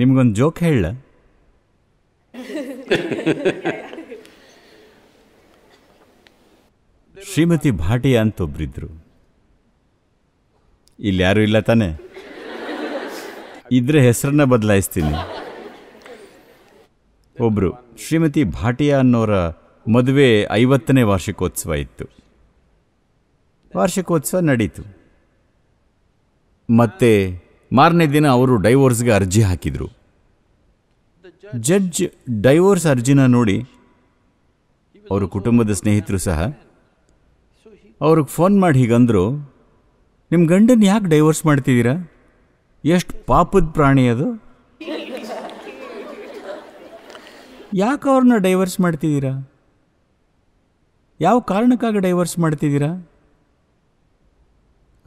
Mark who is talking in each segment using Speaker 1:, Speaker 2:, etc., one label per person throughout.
Speaker 1: ನಿಮ್ಗೊಂದು ಜೋಕ್ ಹೇಳ ಶ್ರೀಮತಿ ಭಾಟಿಯಾ ಅಂತ ಒಬ್ರಿದ್ರು ಇಲ್ಲಿ ಯಾರು ಇಲ್ಲ ತಾನೆ ಇದ್ರೆ ಹೆಸರನ್ನ ಬದಲಾಯಿಸ್ತೀನಿ ಒಬ್ರು ಶ್ರೀಮತಿ ಭಾಟಿಯಾ ಅನ್ನೋರ ಮದುವೆ ಐವತ್ತನೇ ವಾರ್ಷಿಕೋತ್ಸವ ಇತ್ತು ವಾರ್ಷಿಕೋತ್ಸವ ನಡೀತು ಮತ್ತೆ ಮಾರನೇ ದಿನ ಅವರು ಡೈವೋರ್ಸ್ಗೆ ಅರ್ಜಿ ಹಾಕಿದರು ಜಡ್ಜ್ ಡೈವೋರ್ಸ್ ಅರ್ಜಿನ ನೋಡಿ ಅವರ ಕುಟುಂಬದ ಸ್ನೇಹಿತರು ಸಹ ಅವ್ರಿಗೆ ಫೋನ್ ಮಾಡಿ ಹೀಗಂದರು ನಿಮ್ಮ ಗಂಡನ್ನ ಯಾಕೆ ಡೈವೋರ್ಸ್ ಮಾಡ್ತಿದ್ದೀರಾ ಎಷ್ಟು ಪಾಪದ ಪ್ರಾಣಿ ಅದು ಯಾಕೆ ಅವ್ರನ್ನ ಡೈವರ್ಸ್ ಮಾಡ್ತಿದ್ದೀರಾ ಯಾವ ಕಾರಣಕ್ಕಾಗಿ ಡೈವರ್ಸ್ ಮಾಡ್ತಿದ್ದೀರಾ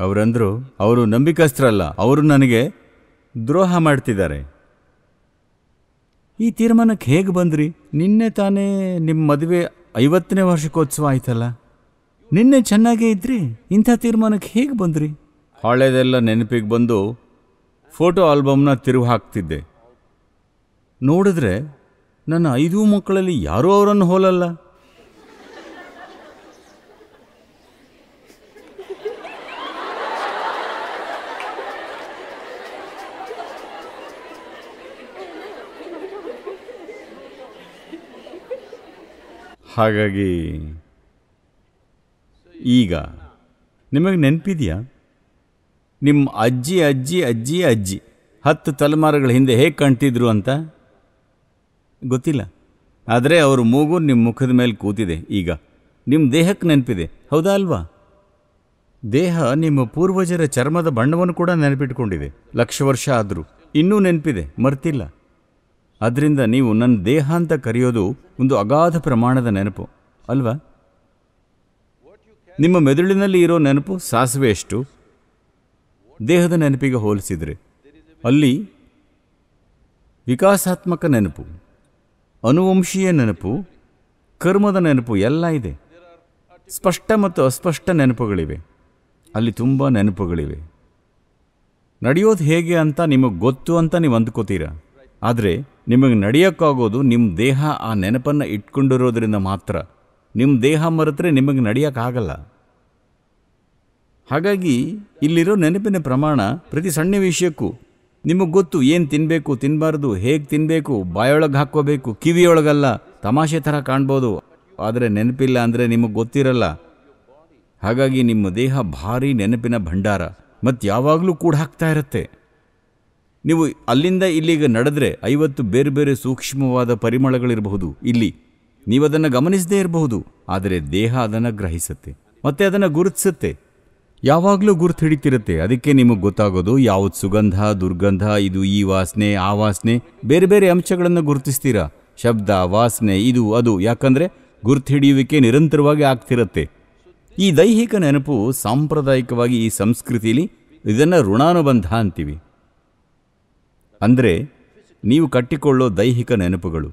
Speaker 1: ಅವರಂದರು ಅವರು ಅಲ್ಲ ಅವರು ನನಗೆ ದ್ರೋಹ ಮಾಡ್ತಿದ್ದಾರೆ ಈ ತೀರ್ಮಾನಕ್ಕೆ ಹೇಗೆ ಬಂದ್ರಿ ನಿನ್ನೆ ತಾನೇ ನಿಮ್ಮ ಮದುವೆ ಐವತ್ತನೇ ವರ್ಷಕ್ಕೋತ್ಸವ ಆಯ್ತಲ್ಲ ನಿನ್ನೆ ಚೆನ್ನಾಗೇ ಇದ್ರಿ ಇಂಥ ತೀರ್ಮಾನಕ್ಕೆ ಹೇಗೆ ಬಂದ್ರಿ ಹಳೆದೆಲ್ಲ ನೆನಪಿಗೆ ಬಂದು ಫೋಟೋ ಆಲ್ಬಮ್ನ ತಿರುವು ಹಾಕ್ತಿದ್ದೆ ನೋಡಿದ್ರೆ ನನ್ನ ಐದು ಮಕ್ಕಳಲ್ಲಿ ಯಾರೂ ಅವರನ್ನು ಹೋಲಲ್ಲ ಹಾಗಾಗಿ ಈಗ ನಿಮಗೆ ನೆನಪಿದೆಯಾ ನಿಮ್ಮ ಅಜ್ಜಿ ಅಜ್ಜಿ ಅಜ್ಜಿ ಅಜ್ಜಿ ಹತ್ತು ತಲೆಮಾರುಗಳ ಹಿಂದೆ ಹೇಗೆ ಕಾಣ್ತಿದ್ರು ಅಂತ ಗೊತ್ತಿಲ್ಲ ಆದರೆ ಅವರು ಮೂಗು ನಿಮ್ಮ ಮುಖದ ಮೇಲೆ ಕೂತಿದೆ ಈಗ ನಿಮ್ಮ ದೇಹಕ್ಕೆ ನೆನಪಿದೆ ಹೌದಾ ಅಲ್ವಾ ದೇಹ ನಿಮ್ಮ ಪೂರ್ವಜರ ಚರ್ಮದ ಬಣ್ಣವನ್ನು ಕೂಡ ನೆನಪಿಟ್ಕೊಂಡಿದೆ ಲಕ್ಷ ವರ್ಷ ಆದರೂ ಇನ್ನೂ ನೆನಪಿದೆ ಮರ್ತಿಲ್ಲ ಅದರಿಂದ ನೀವು ನನ್ನ ದೇಹ ಅಂತ ಕರೆಯೋದು ಒಂದು ಅಗಾಧ ಪ್ರಮಾಣದ ನೆನಪು ಅಲ್ವಾ ನಿಮ್ಮ ಮೆದುಳಿನಲ್ಲಿ ಇರೋ ನೆನಪು ಸಾಸಿವೆ ಎಷ್ಟು ದೇಹದ ನೆನಪಿಗೆ ಹೋಲಿಸಿದರೆ ಅಲ್ಲಿ ವಿಕಾಸಾತ್ಮಕ ನೆನಪು ಅನುವಂಶೀಯ ನೆನಪು ಕರ್ಮದ ನೆನಪು ಎಲ್ಲ ಇದೆ ಸ್ಪಷ್ಟ ಮತ್ತು ಅಸ್ಪಷ್ಟ ನೆನಪುಗಳಿವೆ ಅಲ್ಲಿ ತುಂಬ ನೆನಪುಗಳಿವೆ ನಡೆಯೋದು ಹೇಗೆ ಅಂತ ನಿಮಗೆ ಗೊತ್ತು ಅಂತ ನೀವು ಅಂದ್ಕೋತೀರಾ ಆದರೆ ನಿಮಗೆ ನಡೆಯೋಕ್ಕಾಗೋದು ನಿಮ್ಮ ದೇಹ ಆ ನೆನಪನ್ನು ಇಟ್ಕೊಂಡಿರೋದ್ರಿಂದ ಮಾತ್ರ ನಿಮ್ಮ ದೇಹ ಮರೆತರೆ ನಿಮಗೆ ನಡೆಯೋಕ್ಕಾಗಲ್ಲ ಹಾಗಾಗಿ ಇಲ್ಲಿರೋ ನೆನಪಿನ ಪ್ರಮಾಣ ಪ್ರತಿ ಸಣ್ಣ ವಿಷಯಕ್ಕೂ ನಿಮಗೆ ಗೊತ್ತು ಏನು ತಿನ್ನಬೇಕು ತಿನ್ನಬಾರ್ದು ಹೇಗೆ ತಿನ್ನಬೇಕು ಬಾಯೊಳಗೆ ಹಾಕೋಬೇಕು ಕಿವಿಯೊಳಗಲ್ಲ ತಮಾಷೆ ಥರ ಕಾಣ್ಬೋದು ಆದರೆ ನೆನಪಿಲ್ಲ ಅಂದರೆ ನಿಮಗೆ ಗೊತ್ತಿರಲ್ಲ ಹಾಗಾಗಿ ನಿಮ್ಮ ದೇಹ ಭಾರಿ ನೆನಪಿನ ಭಂಡಾರ ಮತ್ತು ಯಾವಾಗಲೂ ಕೂಡ ಹಾಕ್ತಾ ಇರುತ್ತೆ ನೀವು ಅಲ್ಲಿಂದ ಇಲ್ಲಿಗೆ ನಡೆದ್ರೆ ಐವತ್ತು ಬೇರೆ ಬೇರೆ ಸೂಕ್ಷ್ಮವಾದ ಪರಿಮಳಗಳಿರಬಹುದು ಇಲ್ಲಿ ನೀವು ಅದನ್ನು ಗಮನಿಸದೇ ಇರಬಹುದು ಆದರೆ ದೇಹ ಅದನ್ನು ಗ್ರಹಿಸುತ್ತೆ ಮತ್ತೆ ಅದನ್ನು ಗುರುತಿಸುತ್ತೆ ಯಾವಾಗಲೂ ಗುರುತು ಹಿಡಿತಿರುತ್ತೆ ಅದಕ್ಕೆ ನಿಮಗೆ ಗೊತ್ತಾಗೋದು ಯಾವ್ದು ಸುಗಂಧ ದುರ್ಗಂಧ ಇದು ಈ ವಾಸನೆ ಆ ವಾಸನೆ ಬೇರೆ ಬೇರೆ ಅಂಶಗಳನ್ನು ಗುರುತಿಸ್ತೀರಾ ಶಬ್ದ ವಾಸನೆ ಇದು ಅದು ಯಾಕಂದರೆ ಗುರುತು ಹಿಡಿಯುವಿಕೆ ನಿರಂತರವಾಗಿ ಆಗ್ತಿರುತ್ತೆ ಈ ದೈಹಿಕ ನೆನಪು ಸಾಂಪ್ರದಾಯಿಕವಾಗಿ ಈ ಸಂಸ್ಕೃತಿಯಲ್ಲಿ ಇದನ್ನು ಋಣಾನುಬಂಧ ಅಂತೀವಿ ಅಂದರೆ ನೀವು ಕಟ್ಟಿಕೊಳ್ಳೋ ದೈಹಿಕ ನೆನಪುಗಳು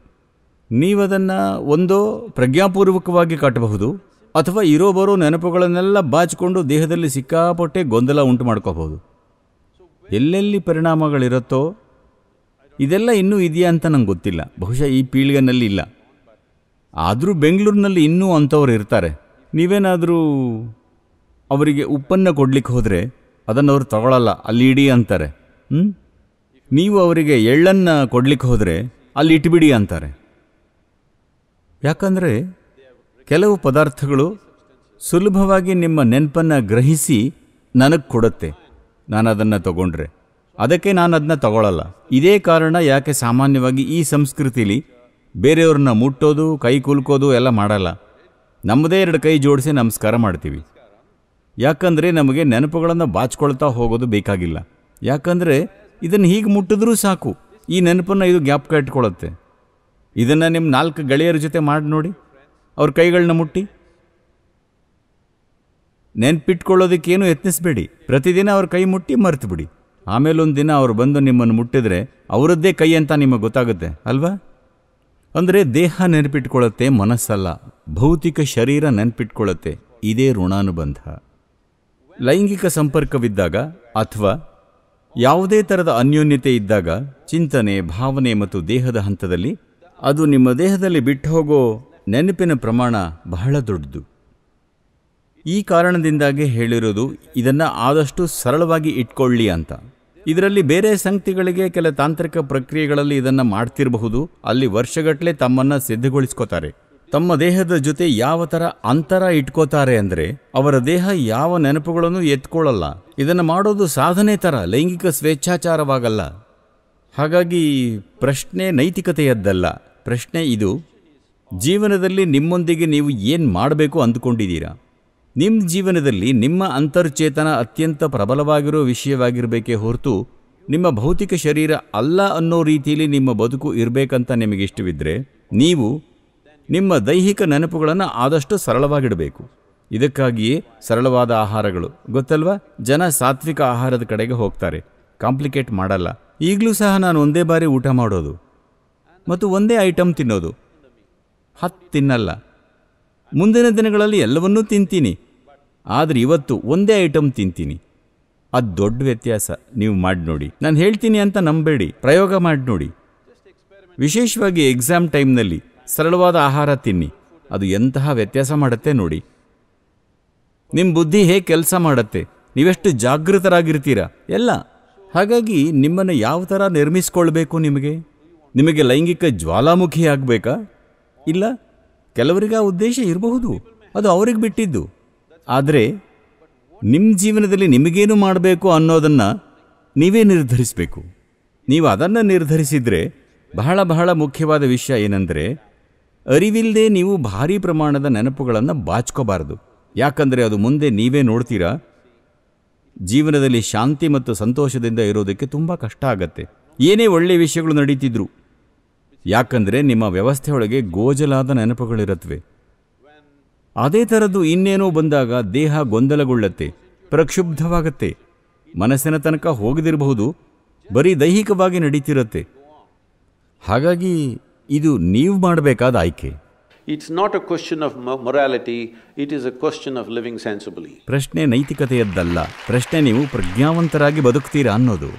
Speaker 1: ನೀವದನ್ನು ಒಂದೋ ಪ್ರಜ್ಞಾಪೂರ್ವಕವಾಗಿ ಕಟ್ಟಬಹುದು ಅಥವಾ ಇರೋ ಬರೋ ನೆನಪುಗಳನ್ನೆಲ್ಲ ಬಾಚಿಕೊಂಡು ದೇಹದಲ್ಲಿ ಸಿಕ್ಕಾಪಟ್ಟೆ ಗೊಂದಲ ಉಂಟು ಮಾಡ್ಕೋಬಹುದು ಎಲ್ಲೆಲ್ಲಿ ಪರಿಣಾಮಗಳಿರುತ್ತೋ ಇದೆಲ್ಲ ಇನ್ನೂ ಇದೆಯಾ ಅಂತ ನಂಗೆ ಗೊತ್ತಿಲ್ಲ ಬಹುಶಃ ಈ ಪೀಳಿಗೆನಲ್ಲಿ ಇಲ್ಲ ಆದರೂ ಬೆಂಗಳೂರಿನಲ್ಲಿ ಇನ್ನೂ ಅಂಥವ್ರು ಇರ್ತಾರೆ ನೀವೇನಾದರೂ ಅವರಿಗೆ ಉಪ್ಪನ್ನು ಕೊಡಲಿಕ್ಕೆ ಹೋದರೆ ಅದನ್ನು ಅವರು ತಗೊಳ್ಳಲ್ಲ ಅಲ್ಲಿ ಇಡಿ ಅಂತಾರೆ ಹ್ಞೂ ನೀವು ಅವರಿಗೆ ಎಳ್ಳನ್ನು ಕೊಡಲಿಕ್ಕೆ ಹೋದರೆ ಅಲ್ಲಿ ಇಟ್ಬಿಡಿ ಅಂತಾರೆ ಯಾಕಂದರೆ ಕೆಲವು ಪದಾರ್ಥಗಳು ಸುಲಭವಾಗಿ ನಿಮ್ಮ ನೆನಪನ್ನು ಗ್ರಹಿಸಿ ನನಗೆ ಕೊಡುತ್ತೆ ನಾನು ಅದನ್ನು ತಗೊಂಡ್ರೆ ಅದಕ್ಕೆ ನಾನು ಅದನ್ನ ತಗೊಳ್ಳಲ್ಲ ಇದೇ ಕಾರಣ ಯಾಕೆ ಸಾಮಾನ್ಯವಾಗಿ ಈ ಸಂಸ್ಕೃತಿಲಿ ಬೇರೆಯವ್ರನ್ನ ಮುಟ್ಟೋದು ಕೈ ಕುಲ್ಕೋದು ಎಲ್ಲ ಮಾಡಲ್ಲ ನಮ್ಮದೇ ಎರಡು ಕೈ ಜೋಡಿಸಿ ನಮಸ್ಕಾರ ಮಾಡ್ತೀವಿ ಯಾಕಂದರೆ ನಮಗೆ ನೆನಪುಗಳನ್ನು ಬಾಚ್ಕೊಳ್ತಾ ಹೋಗೋದು ಬೇಕಾಗಿಲ್ಲ ಯಾಕಂದರೆ ಇದನ್ನು ಹೀಗೆ ಮುಟ್ಟಿದ್ರೂ ಸಾಕು ಈ ನೆನಪನ್ನು ಇದು ಗ್ಯಾಪ್ ಇಟ್ಕೊಳ್ಳುತ್ತೆ ಇದನ್ನು ನಿಮ್ಮ ನಾಲ್ಕು ಗೆಳೆಯರ ಜೊತೆ ಮಾಡಿ ನೋಡಿ ಅವ್ರ ಕೈಗಳನ್ನ ಮುಟ್ಟಿ ನೆನ್ಪಿಟ್ಕೊಳ್ಳೋದಕ್ಕೇನು ಯತ್ನಿಸಬೇಡಿ ಪ್ರತಿದಿನ ಅವ್ರ ಕೈ ಮುಟ್ಟಿ ಮರೆತು ಬಿಡಿ ಆಮೇಲೆ ದಿನ ಅವ್ರು ಬಂದು ನಿಮ್ಮನ್ನು ಮುಟ್ಟಿದರೆ ಅವರದ್ದೇ ಕೈ ಅಂತ ನಿಮಗೆ ಗೊತ್ತಾಗುತ್ತೆ ಅಲ್ವಾ ಅಂದರೆ ದೇಹ ನೆನಪಿಟ್ಕೊಳ್ಳುತ್ತೆ ಮನಸ್ಸಲ್ಲ ಭೌತಿಕ ಶರೀರ ನೆನಪಿಟ್ಕೊಳ್ಳುತ್ತೆ ಇದೇ ಋಣಾನುಬಂಧ ಲೈಂಗಿಕ ಸಂಪರ್ಕವಿದ್ದಾಗ ಅಥವಾ ಯಾವುದೇ ಥರದ ಅನ್ಯೋನ್ಯತೆ ಇದ್ದಾಗ ಚಿಂತನೆ ಭಾವನೆ ಮತ್ತು ದೇಹದ ಹಂತದಲ್ಲಿ ಅದು ನಿಮ್ಮ ದೇಹದಲ್ಲಿ ಬಿಟ್ಟು ಹೋಗೋ ನೆನಪಿನ ಪ್ರಮಾಣ ಬಹಳ ದೊಡ್ಡದು ಈ ಕಾರಣದಿಂದಾಗಿ ಹೇಳಿರೋದು ಇದನ್ನು ಆದಷ್ಟು ಸರಳವಾಗಿ ಇಟ್ಕೊಳ್ಳಿ ಅಂತ ಇದರಲ್ಲಿ ಬೇರೆ ಸಂಕ್ತಿಗಳಿಗೆ ಕೆಲ ತಾಂತ್ರಿಕ ಪ್ರಕ್ರಿಯೆಗಳಲ್ಲಿ ಇದನ್ನು ಮಾಡ್ತಿರಬಹುದು ಅಲ್ಲಿ ವರ್ಷಗಟ್ಟಲೆ ತಮ್ಮನ್ನು ಸಿದ್ಧಗೊಳಿಸ್ಕೋತಾರೆ ತಮ್ಮ ದೇಹದ ಜೊತೆ ಯಾವ ಥರ ಅಂತರ ಇಟ್ಕೋತಾರೆ ಅಂದರೆ ಅವರ ದೇಹ ಯಾವ ನೆನಪುಗಳನ್ನು ಎತ್ಕೊಳ್ಳಲ್ಲ ಇದನ್ನು ಮಾಡೋದು ಸಾಧನೆ ಥರ ಲೈಂಗಿಕ ಸ್ವೇಚ್ಛಾಚಾರವಾಗಲ್ಲ ಹಾಗಾಗಿ ಪ್ರಶ್ನೆ ನೈತಿಕತೆಯದ್ದಲ್ಲ ಪ್ರಶ್ನೆ ಇದು ಜೀವನದಲ್ಲಿ ನಿಮ್ಮೊಂದಿಗೆ ನೀವು ಏನು ಮಾಡಬೇಕು ಅಂದ್ಕೊಂಡಿದ್ದೀರಾ ನಿಮ್ಮ ಜೀವನದಲ್ಲಿ ನಿಮ್ಮ ಅಂತರ್ಚೇತನ ಅತ್ಯಂತ ಪ್ರಬಲವಾಗಿರೋ ವಿಷಯವಾಗಿರಬೇಕೇ ಹೊರತು ನಿಮ್ಮ ಭೌತಿಕ ಶರೀರ ಅಲ್ಲ ಅನ್ನೋ ರೀತಿಯಲ್ಲಿ ನಿಮ್ಮ ಬದುಕು ಇರಬೇಕಂತ ನಿಮಗಿಷ್ಟವಿದ್ದರೆ ನೀವು ನಿಮ್ಮ ದೈಹಿಕ ನೆನಪುಗಳನ್ನು ಆದಷ್ಟು ಸರಳವಾಗಿಡಬೇಕು ಇದಕ್ಕಾಗಿಯೇ ಸರಳವಾದ ಆಹಾರಗಳು ಗೊತ್ತಲ್ವಾ ಜನ ಸಾತ್ವಿಕ ಆಹಾರದ ಕಡೆಗೆ ಹೋಗ್ತಾರೆ ಕಾಂಪ್ಲಿಕೇಟ್ ಮಾಡಲ್ಲ ಈಗಲೂ ಸಹ ನಾನು ಒಂದೇ ಬಾರಿ ಊಟ ಮಾಡೋದು ಮತ್ತು ಒಂದೇ ಐಟಮ್ ತಿನ್ನೋದು ಹತ್ತು ತಿನ್ನಲ್ಲ ಮುಂದಿನ ದಿನಗಳಲ್ಲಿ ಎಲ್ಲವನ್ನೂ ತಿಂತೀನಿ ಆದರೆ ಇವತ್ತು ಒಂದೇ ಐಟಮ್ ತಿಂತೀನಿ ಅದು ದೊಡ್ಡ ವ್ಯತ್ಯಾಸ ನೀವು ಮಾಡಿ ನೋಡಿ ನಾನು ಹೇಳ್ತೀನಿ ಅಂತ ನಂಬೇಡಿ ಪ್ರಯೋಗ ಮಾಡಿ ನೋಡಿ ವಿಶೇಷವಾಗಿ ಎಕ್ಸಾಮ್ ಟೈಮ್ನಲ್ಲಿ ಸರಳವಾದ ಆಹಾರ ತಿನ್ನಿ ಅದು ಎಂತಹ ವ್ಯತ್ಯಾಸ ಮಾಡುತ್ತೆ ನೋಡಿ ನಿಮ್ಮ ಬುದ್ಧಿ ಹೇಗೆ ಕೆಲಸ ಮಾಡುತ್ತೆ ನೀವೆಷ್ಟು ಜಾಗೃತರಾಗಿರ್ತೀರಾ ಎಲ್ಲ ಹಾಗಾಗಿ ನಿಮ್ಮನ್ನು ಯಾವ ಥರ ನಿರ್ಮಿಸ್ಕೊಳ್ಬೇಕು ನಿಮಗೆ ನಿಮಗೆ ಲೈಂಗಿಕ ಜ್ವಾಲಾಮುಖಿ ಆಗಬೇಕಾ ಇಲ್ಲ ಕೆಲವರಿಗೆ ಆ ಉದ್ದೇಶ ಇರಬಹುದು ಅದು ಅವ್ರಿಗೆ ಬಿಟ್ಟಿದ್ದು ಆದರೆ ನಿಮ್ಮ ಜೀವನದಲ್ಲಿ ನಿಮಗೇನು ಮಾಡಬೇಕು ಅನ್ನೋದನ್ನು ನೀವೇ ನಿರ್ಧರಿಸಬೇಕು ನೀವು ಅದನ್ನು ನಿರ್ಧರಿಸಿದರೆ ಬಹಳ ಬಹಳ ಮುಖ್ಯವಾದ ವಿಷಯ ಏನಂದರೆ ಅರಿವಿಲ್ಲದೆ ನೀವು ಭಾರಿ ಪ್ರಮಾಣದ ನೆನಪುಗಳನ್ನು ಬಾಚ್ಕೋಬಾರದು ಯಾಕಂದರೆ ಅದು ಮುಂದೆ ನೀವೇ ನೋಡ್ತೀರಾ ಜೀವನದಲ್ಲಿ ಶಾಂತಿ ಮತ್ತು ಸಂತೋಷದಿಂದ ಇರೋದಕ್ಕೆ ತುಂಬ ಕಷ್ಟ ಆಗತ್ತೆ ಏನೇ ಒಳ್ಳೆಯ ವಿಷಯಗಳು ನಡೀತಿದ್ರು ಯಾಕಂದರೆ ನಿಮ್ಮ ವ್ಯವಸ್ಥೆಯೊಳಗೆ ಗೋಜಲಾದ ನೆನಪುಗಳಿರುತ್ತವೆ ಅದೇ ಥರದ್ದು ಇನ್ನೇನೋ ಬಂದಾಗ ದೇಹ ಗೊಂದಲಗೊಳ್ಳುತ್ತೆ ಪ್ರಕ್ಷುಬ್ಧವಾಗತ್ತೆ ಮನಸ್ಸಿನ ತನಕ ಹೋಗದಿರಬಹುದು ಬರೀ ದೈಹಿಕವಾಗಿ ನಡೀತಿರುತ್ತೆ ಹಾಗಾಗಿ ಇದು ನೀವು ಮಾಡಬೇಕಾದ ಆಯ್ಕೆ it's not a question of morality it is a question of living sensibly ಪ್ರಶ್ನೆ ನೈತಿಕತೆಯದ್ದಲ್ಲ ಪ್ರಶ್ನೆ ನೀವು ಪ್ರಜ್ಞಾವಂತರಾಗಿ ಬದುಕ್ತೀರಾ ಅನ್ನೋದು